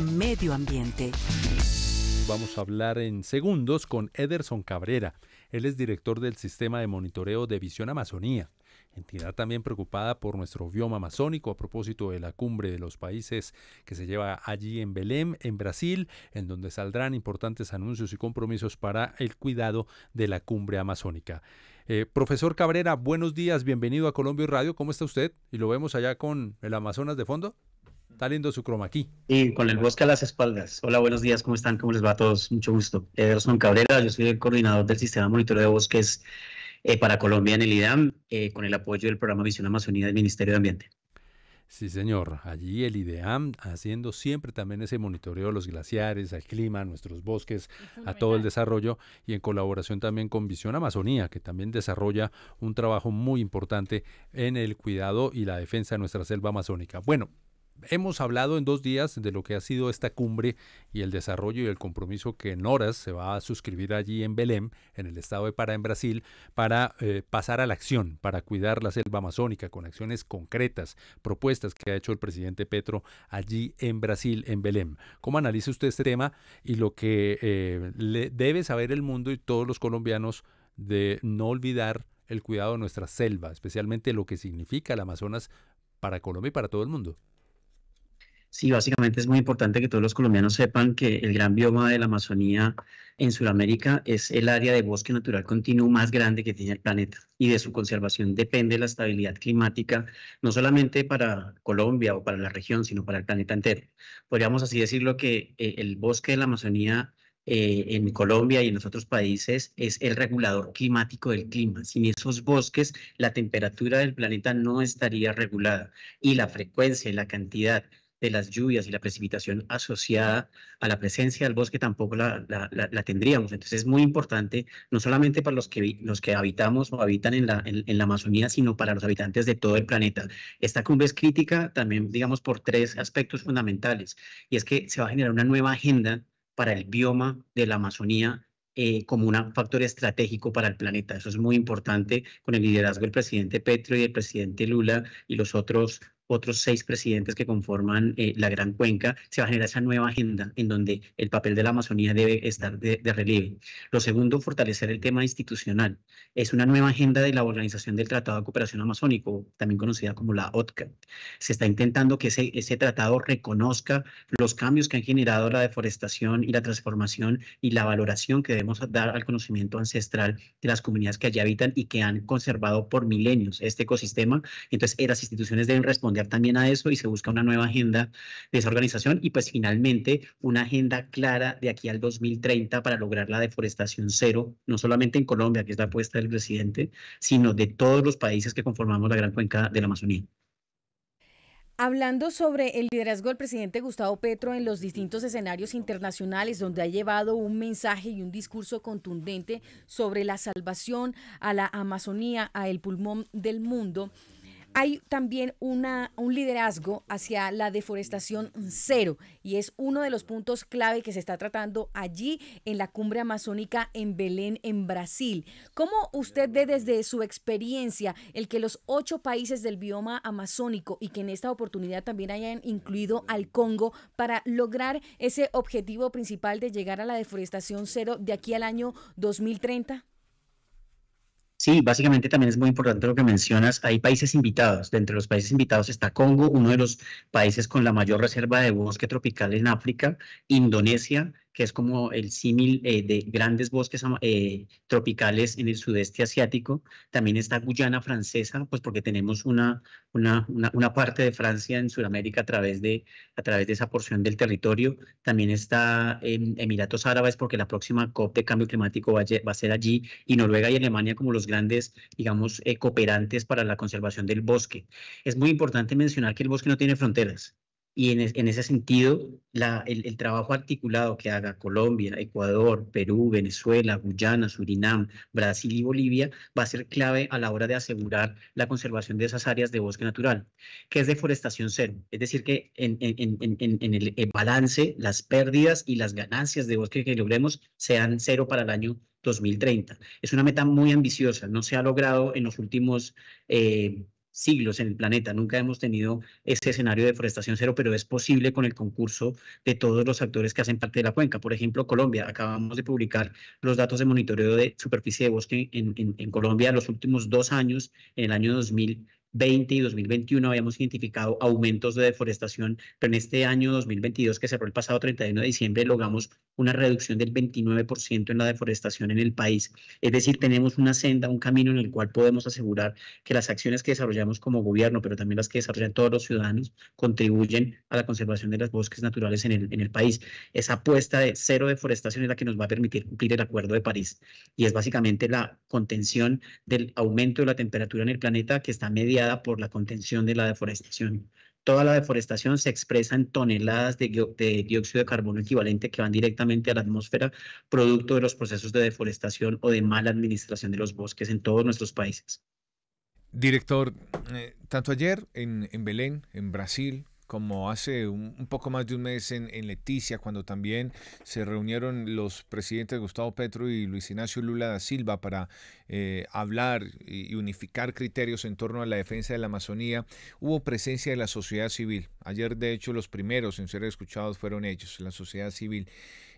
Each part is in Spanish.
medio ambiente. Vamos a hablar en segundos con Ederson Cabrera. Él es director del Sistema de Monitoreo de Visión Amazonía, entidad también preocupada por nuestro bioma amazónico a propósito de la cumbre de los países que se lleva allí en Belém, en Brasil, en donde saldrán importantes anuncios y compromisos para el cuidado de la cumbre amazónica. Eh, profesor Cabrera, buenos días, bienvenido a Colombia Radio. ¿Cómo está usted? Y lo vemos allá con el Amazonas de fondo. Está lindo su croma aquí. Y con el bosque a las espaldas. Hola, buenos días, ¿cómo están? ¿Cómo les va a todos? Mucho gusto. Ederson eh, Cabrera, yo soy el coordinador del Sistema de Monitoreo de Bosques eh, para Colombia en el IDAM, eh, con el apoyo del programa Visión Amazonía del Ministerio de Ambiente. Sí, señor. Allí el IDEAM haciendo siempre también ese monitoreo de los glaciares, al clima, nuestros bosques, a todo el desarrollo y en colaboración también con Visión Amazonía, que también desarrolla un trabajo muy importante en el cuidado y la defensa de nuestra selva amazónica. Bueno, hemos hablado en dos días de lo que ha sido esta cumbre y el desarrollo y el compromiso que en horas se va a suscribir allí en Belém, en el estado de Pará, en Brasil, para eh, pasar a la acción, para cuidar la selva amazónica con acciones concretas, propuestas que ha hecho el presidente Petro allí en Brasil, en Belém. ¿Cómo analiza usted este tema y lo que eh, le debe saber el mundo y todos los colombianos de no olvidar el cuidado de nuestra selva, especialmente lo que significa el Amazonas para Colombia y para todo el mundo? Sí, básicamente es muy importante que todos los colombianos sepan que el gran bioma de la Amazonía en Sudamérica es el área de bosque natural continuo más grande que tiene el planeta y de su conservación depende la estabilidad climática, no solamente para Colombia o para la región, sino para el planeta entero. Podríamos así decirlo que eh, el bosque de la Amazonía eh, en Colombia y en los otros países es el regulador climático del clima. Sin esos bosques, la temperatura del planeta no estaría regulada y la frecuencia y la cantidad de las lluvias y la precipitación asociada a la presencia del bosque tampoco la, la, la, tendríamos. Entonces es muy importante, no solamente para los que, los que habitamos o habitan en la, en, la Amazonía, sino para los habitantes de todo el planeta. Esta cumbre es crítica también, digamos, por tres aspectos fundamentales, y es que se va a generar una nueva agenda para el bioma de la Amazonía eh, como un factor estratégico para el planeta. Eso es muy importante con el liderazgo del presidente Petro y del presidente Lula y los otros otros seis presidentes que conforman eh, la Gran Cuenca, se va a generar esa nueva agenda en donde el papel de la Amazonía debe estar de, relieve. Lo segundo, fortalecer el tema institucional. Es una nueva agenda de la Organización del Tratado de Cooperación Amazónico, también conocida como la OTCA. Se está intentando que ese, ese tratado reconozca los cambios que han generado la deforestación y la transformación y la valoración que debemos dar al conocimiento ancestral de las comunidades que allí habitan y que han conservado por milenios este ecosistema. Entonces, las instituciones deben responder también a eso y se busca una nueva agenda de esa organización y pues finalmente una agenda clara de aquí al 2030 para lograr la deforestación cero, no solamente en Colombia, que es la apuesta del presidente, sino de todos los países que conformamos la gran cuenca de la Amazonía. Hablando sobre el liderazgo del presidente Gustavo Petro en los distintos escenarios internacionales donde ha llevado un mensaje y un discurso contundente sobre la salvación a la Amazonía, a el pulmón del mundo, hay también una, un liderazgo hacia la deforestación cero y es uno de los puntos clave que se está tratando allí en la cumbre amazónica en Belén, en Brasil. ¿Cómo usted ve desde su experiencia el que los ocho países del bioma amazónico y que en esta oportunidad también hayan incluido al Congo para lograr ese objetivo principal de llegar a la deforestación cero de aquí al año 2030? Sí, básicamente también es muy importante lo que mencionas. Hay países invitados. De entre los países invitados está Congo, uno de los países con la mayor reserva de bosque tropical en África, Indonesia, que es como el símil eh, de grandes bosques eh, tropicales en el sudeste asiático. También está Guyana francesa, pues porque tenemos una, una, una, parte de Francia en Sudamérica a través de, a través de esa porción del territorio. También está em, Emiratos Árabes, porque la próxima COP de cambio climático va, va a ser allí, y Noruega y Alemania como los grandes, digamos, eh, cooperantes para la conservación del bosque. Es muy importante mencionar que el bosque no tiene fronteras. Y en, ese sentido, la, el, trabajo articulado que haga Colombia, Ecuador, Perú, Venezuela, Guyana, Surinam, Brasil y Bolivia va a ser clave a la hora de asegurar la conservación de esas áreas de bosque natural, que es deforestación cero. Es decir, que en, en, el balance, las pérdidas y las ganancias de bosque que logremos sean cero para el año 2030. Es una meta muy ambiciosa, no se ha logrado en los últimos eh, siglos en el planeta. Nunca hemos tenido ese escenario de deforestación cero, pero es posible con el concurso de todos los actores que hacen parte de la cuenca. Por ejemplo, Colombia. Acabamos de publicar los datos de monitoreo de superficie de bosque en, Colombia en los últimos dos años. En el año 2000 2020 y 2021 habíamos identificado aumentos de deforestación, pero en este año 2022, que cerró el pasado 31 de diciembre, logramos una reducción del 29% en la deforestación en el país. Es decir, tenemos una senda, un camino en el cual podemos asegurar que las acciones que desarrollamos como gobierno, pero también las que desarrollan todos los ciudadanos, contribuyen a la conservación de los bosques naturales en el, en el país. Esa apuesta de cero deforestación es la que nos va a permitir cumplir el Acuerdo de París y es básicamente la contención del aumento de la temperatura en el planeta que está media por la contención de la deforestación. Toda la deforestación se expresa en toneladas de, dióxido de carbono equivalente que van directamente a la atmósfera, producto de los procesos de deforestación o de mala administración de los bosques en todos nuestros países. Director, eh, tanto ayer en, Belén, en Brasil, como hace un, poco más de un mes en, en, Leticia, cuando también se reunieron los presidentes Gustavo Petro y Luis Ignacio Lula da Silva para eh, hablar y unificar criterios en torno a la defensa de la Amazonía, hubo presencia de la sociedad civil. Ayer, de hecho, los primeros en ser escuchados fueron ellos, la sociedad civil.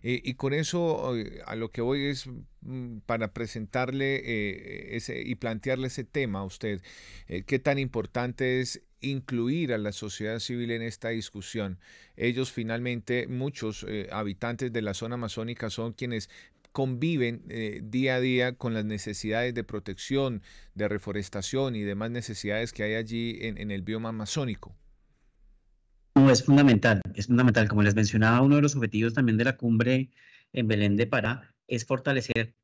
Eh, y con eso eh, a lo que voy es mm, para presentarle ese, y plantearle ese tema a usted, qué tan importante es incluir a la sociedad civil en esta discusión. Ellos finalmente, muchos habitantes de la zona amazónica son quienes conviven eh, día a día con las necesidades de protección, de reforestación y demás necesidades que hay allí en, el bioma amazónico. es fundamental, es fundamental. Como les mencionaba, uno de los objetivos también de la cumbre en Belén de Pará es fortalecer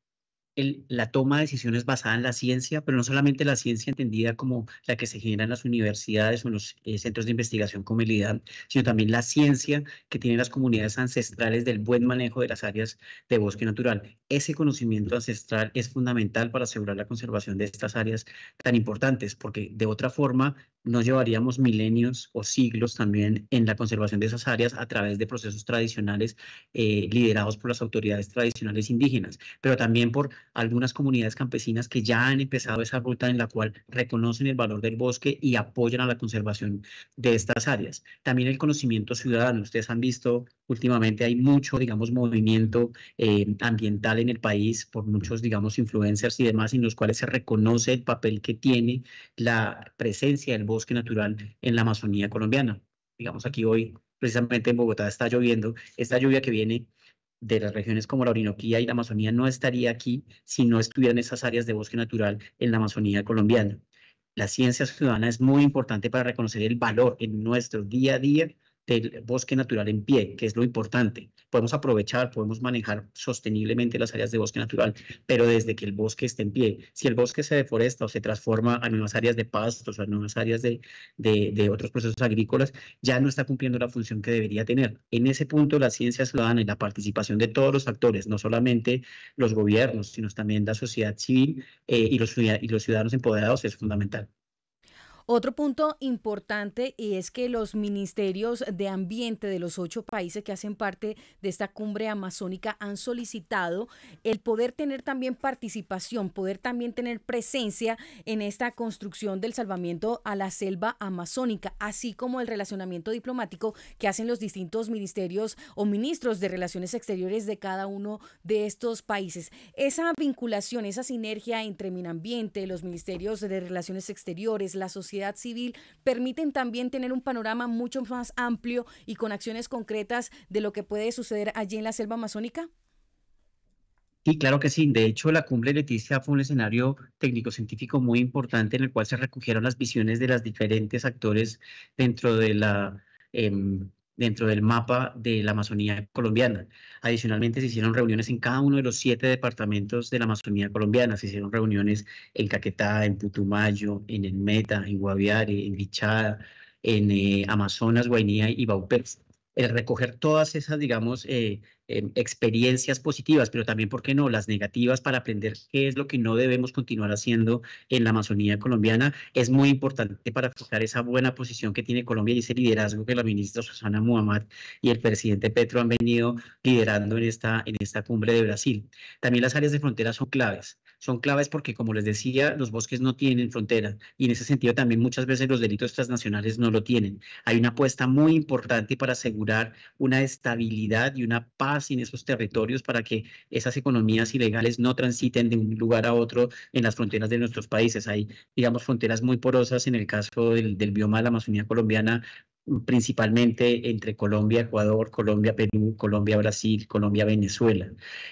la toma de decisiones basada en la ciencia, pero no solamente la ciencia entendida como la que se genera en las universidades o en los eh, centros de investigación como el sino también la ciencia que tienen las comunidades ancestrales del buen manejo de las áreas de bosque natural. Ese conocimiento ancestral es fundamental para asegurar la conservación de estas áreas tan importantes, porque de otra forma nos llevaríamos milenios o siglos también en la conservación de esas áreas a través de procesos tradicionales eh, liderados por las autoridades tradicionales indígenas, pero también por algunas comunidades campesinas que ya han empezado esa ruta en la cual reconocen el valor del bosque y apoyan a la conservación de estas áreas. También el conocimiento ciudadano. Ustedes han visto últimamente hay mucho, digamos, movimiento eh, ambiental en el país por muchos, digamos, influencers y demás, en los cuales se reconoce el papel que tiene la presencia del bosque natural en la Amazonía colombiana. Digamos, aquí hoy, precisamente en Bogotá, está lloviendo. Esta lluvia que viene de las regiones como la Orinoquía y la Amazonía no estaría aquí si no estuvieran esas áreas de bosque natural en la Amazonía colombiana. La ciencia ciudadana es muy importante para reconocer el valor en nuestro día a día del bosque natural en pie, que es lo importante. Podemos aprovechar, podemos manejar sosteniblemente las áreas de bosque natural, pero desde que el bosque esté en pie, si el bosque se deforesta o se transforma a nuevas áreas de pastos, a nuevas áreas de, de, otros procesos agrícolas, ya no está cumpliendo la función que debería tener. En ese punto, la ciencia ciudadana y la participación de todos los actores, no solamente los gobiernos, sino también la sociedad civil eh, y, los, y los ciudadanos empoderados, es fundamental. Otro punto importante es que los ministerios de ambiente de los ocho países que hacen parte de esta cumbre amazónica han solicitado el poder tener también participación, poder también tener presencia en esta construcción del salvamiento a la selva amazónica, así como el relacionamiento diplomático que hacen los distintos ministerios o ministros de Relaciones Exteriores de cada uno de estos países. Esa vinculación, esa sinergia entre Minambiente, los ministerios de Relaciones Exteriores, la sociedad civil permiten también tener un panorama mucho más amplio y con acciones concretas de lo que puede suceder allí en la selva amazónica? Sí, claro que sí. De hecho, la cumbre de Leticia fue un escenario técnico-científico muy importante en el cual se recogieron las visiones de los diferentes actores dentro de la em, dentro del mapa de la Amazonía colombiana. Adicionalmente, se hicieron reuniones en cada uno de los siete departamentos de la Amazonía colombiana. Se hicieron reuniones en Caquetá, en Putumayo, en El Meta, en Guaviare, en Vichada, en eh, Amazonas, Guainía y Baupés el recoger todas esas, digamos, eh, em, experiencias positivas, pero también, ¿por qué no?, las negativas para aprender qué es lo que no debemos continuar haciendo en la Amazonía colombiana, es muy importante para forjar esa buena posición que tiene Colombia y ese liderazgo que la ministra Susana Muhammad y el presidente Petro han venido liderando en esta, en esta cumbre de Brasil. También las áreas de frontera son claves son claves porque, como les decía, los bosques no tienen fronteras y en ese sentido también muchas veces los delitos transnacionales no lo tienen. Hay una apuesta muy importante para asegurar una estabilidad y una paz en esos territorios para que esas economías ilegales no transiten de un lugar a otro en las fronteras de nuestros países. Hay, digamos, fronteras muy porosas en el caso del, del bioma de la Amazonía colombiana principalmente entre Colombia, Ecuador, Colombia, Perú, Colombia, Brasil, Colombia, Venezuela.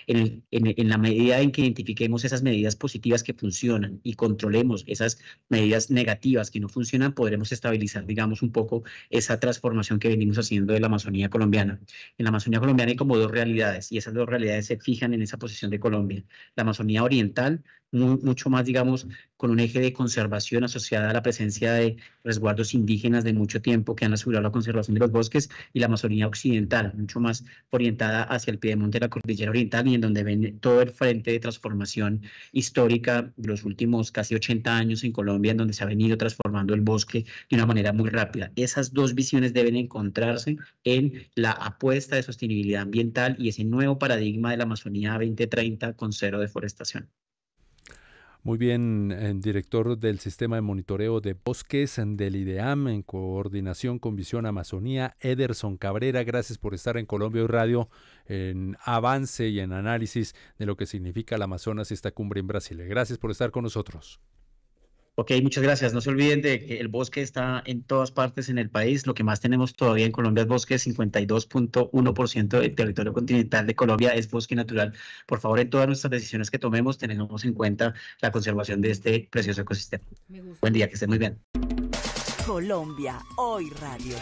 En, la medida en que identifiquemos esas medidas positivas que funcionan y controlemos esas medidas negativas que no funcionan, podremos estabilizar, digamos, un poco esa transformación que venimos haciendo de la Amazonía colombiana. En la Amazonía colombiana hay como dos realidades y esas dos realidades se fijan en esa posición de Colombia. La Amazonía oriental mucho más, digamos, con un eje de conservación asociada a la presencia de resguardos indígenas de mucho tiempo que han asegurado la conservación de los bosques y la Amazonía occidental, mucho más orientada hacia el piedemonte de la cordillera oriental y en donde ven todo el frente de transformación histórica de los últimos casi 80 años en Colombia, en donde se ha venido transformando el bosque de una manera muy rápida. Esas dos visiones deben encontrarse en la apuesta de sostenibilidad ambiental y ese nuevo paradigma de la Amazonía 2030 con cero deforestación. Muy bien, eh, director del Sistema de Monitoreo de Bosques del IDEAM, en coordinación con Visión Amazonía, Ederson Cabrera, gracias por estar en Colombia y Radio en avance y en análisis de lo que significa el Amazonas y esta cumbre en Brasil. Gracias por estar con nosotros. Ok, muchas gracias. No se olviden de que el bosque está en todas partes en el país. Lo que más tenemos todavía en Colombia es bosque. 52.1% del territorio continental de Colombia es bosque natural. Por favor, en todas nuestras decisiones que tomemos, tenemos en cuenta la conservación de este precioso ecosistema. Buen día, que estén muy bien. Colombia, hoy radio.